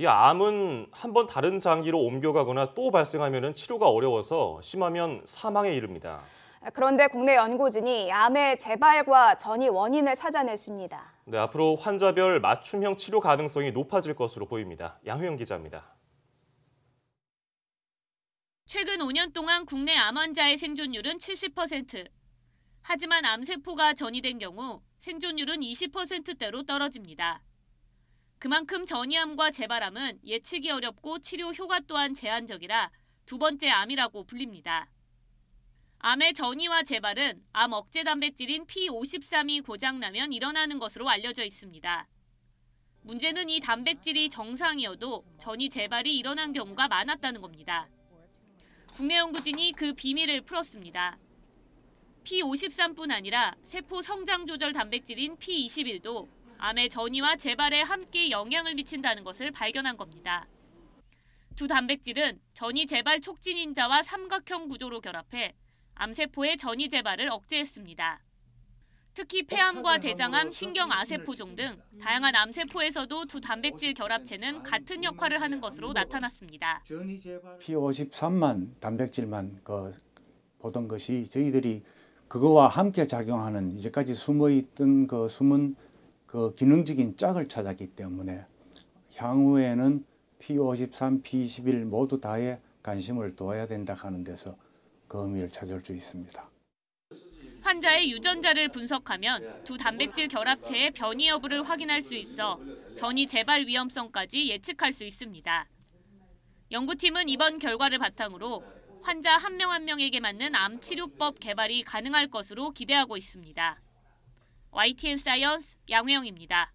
이 암은 한번 다른 장기로 옮겨가거나 또 발생하면 치료가 어려워서 심하면 사망에 이릅니다. 그런데 국내 연구진이 암의 재발과 전이 원인을 찾아냈습니다. 네, 앞으로 환자별 맞춤형 치료 가능성이 높아질 것으로 보입니다. 양효영 기자입니다. 최근 5년 동안 국내 암 환자의 생존율은 70%. 하지만 암세포가 전이된 경우 생존율은 20%대로 떨어집니다. 그만큼 전이암과 재발암은 예측이 어렵고 치료 효과 또한 제한적이라 두 번째 암이라고 불립니다. 암의 전이와 재발은 암 억제 단백질인 P53이 고장나면 일어나는 것으로 알려져 있습니다. 문제는 이 단백질이 정상이어도 전이 재발이 일어난 경우가 많았다는 겁니다. 국내 연구진이 그 비밀을 풀었습니다. P53뿐 아니라 세포 성장 조절 단백질인 P21도 암의 전이와 재발에 함께 영향을 미친다는 것을 발견한 겁니다. 두 단백질은 전이 재발 촉진인자와 삼각형 구조로 결합해 암세포의 전이 재발을 억제했습니다. 특히 어, 폐암과 대장암, 신경아세포종 등 다양한 암세포에서도 두 단백질 결합체는 음, 같은 음, 역할을 하는 음, 것으로 나타났습니다. P53만 단백질만 그 보던 것이 저희들이 그거와 함께 작용하는 이제까지 숨어 있던 그 숨은 그 기능적인 짝을 찾았기 때문에 향후에는 P53, P21 모두 다에 관심을 두어야 된다 하는 데서 그 의미를 찾을 수 있습니다. 환자의 유전자를 분석하면 두 단백질 결합체의 변이 여부를 확인할 수 있어 전이 재발 위험성까지 예측할 수 있습니다. 연구팀은 이번 결과를 바탕으로 환자 한 명 한 명에게 맞는 암 치료법 개발이 가능할 것으로 기대하고 있습니다. YTN 사이언스 양혜영입니다.